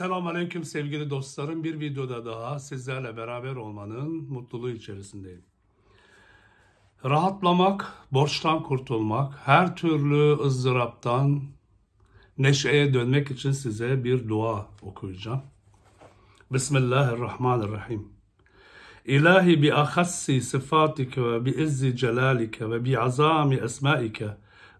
Selamünaleyküm sevgili dostlarım. Bir videoda daha sizlerle beraber olmanın mutluluğu içerisindeyim. Rahatlamak, borçtan kurtulmak, her türlü ızdıraptan neşeye dönmek için size bir dua okuyacağım. Bismillahirrahmanirrahim. İlahi bi ahassi sıfatike ve bi izzi celalike ve bi azami esmaike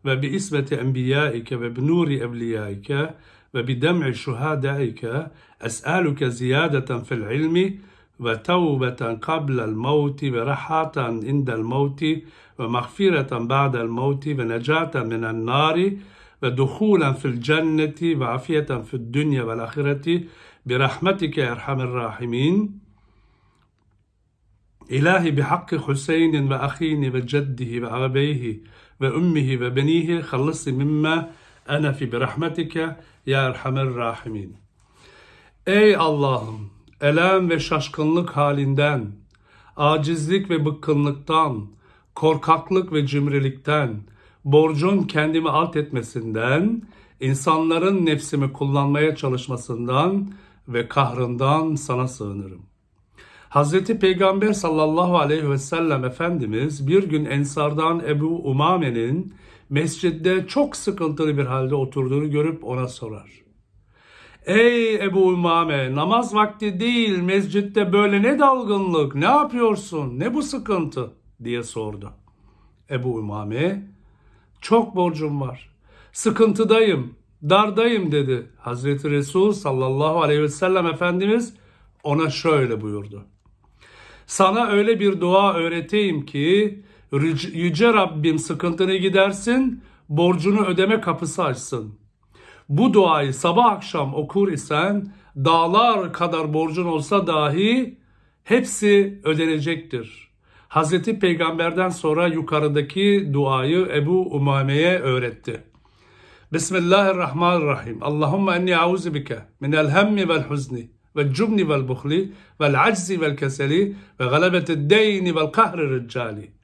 ve bi ismeti enbiyaike ve bi nuri evliyaike وبدمع شهدائك أسألك زيادة في العلم وتوبة قبل الموت وراحة عند الموت ومغفرة بعد الموت ونجاة من النار ودخولا في الجنة وعافية في الدنيا والآخرة برحمتك يا أرحم الراحمين إلهي بحق حسين وأخيه وجده وأبيه وأمه وبنيه خلصي مما enefi bi rahmetike ya erhamer rahimin. Ey Allah'ım, elem ve şaşkınlık halinden, acizlik ve bıkkınlıktan, korkaklık ve cimrilikten, borcun kendimi alt etmesinden, insanların nefsimi kullanmaya çalışmasından ve kahrından sana sığınırım. Hazreti Peygamber sallallahu aleyhi ve sellem Efendimiz bir gün Ensardan Ebu Umame'nin mescidde çok sıkıntılı bir halde oturduğunu görüp ona sorar. Ey Ebu Umame namaz vakti değil mescitte böyle ne dalgınlık ne yapıyorsun ne bu sıkıntı diye sordu. Ebu Umame çok borcum var sıkıntıdayım dardayım dedi. Hazreti Resul sallallahu aleyhi ve sellem Efendimiz ona şöyle buyurdu. Sana öyle bir dua öğreteyim ki Yüce Rabbim sıkıntını gidersin, borcunu ödeme kapısı açsın. Bu duayı sabah akşam okur isen dağlar kadar borcun olsa dahi hepsi ödenecektir. Hazreti Peygamber'den sonra yukarıdaki duayı Ebu Umame'ye öğretti. Bismillahirrahmanirrahim. Allahümme enni auzu bike minel hemmi vel huzni vel cubni vel buhli vel aczi vel keseli ve galabetid deyni vel kahri riccali.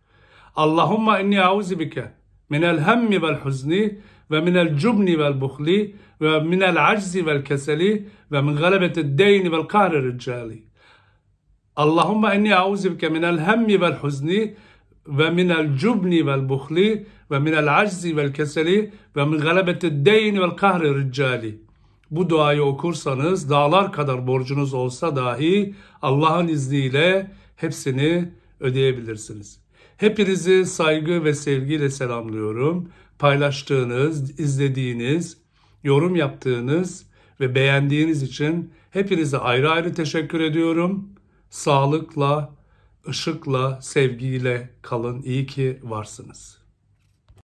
Allahumma inni auzubike minel hemmi vel huzni ve minel cubni vel buhli ve minel aczi vel keseli ve min galebeti deyni vel kahri riccali. Allahumma inni auzubike minel hemmi vel huzni ve minel cubni vel buhli ve minel aczi vel keseli ve min galebeti deyni vel kahri riccali. Bu duayı okursanız dağlar kadar borcunuz olsa dahi Allah'ın izniyle hepsini ödeyebilirsiniz. Hepinizi saygı ve sevgiyle selamlıyorum. Paylaştığınız, izlediğiniz, yorum yaptığınız ve beğendiğiniz için hepinize ayrı ayrı teşekkür ediyorum. Sağlıkla, ışıkla, sevgiyle kalın. İyi ki varsınız.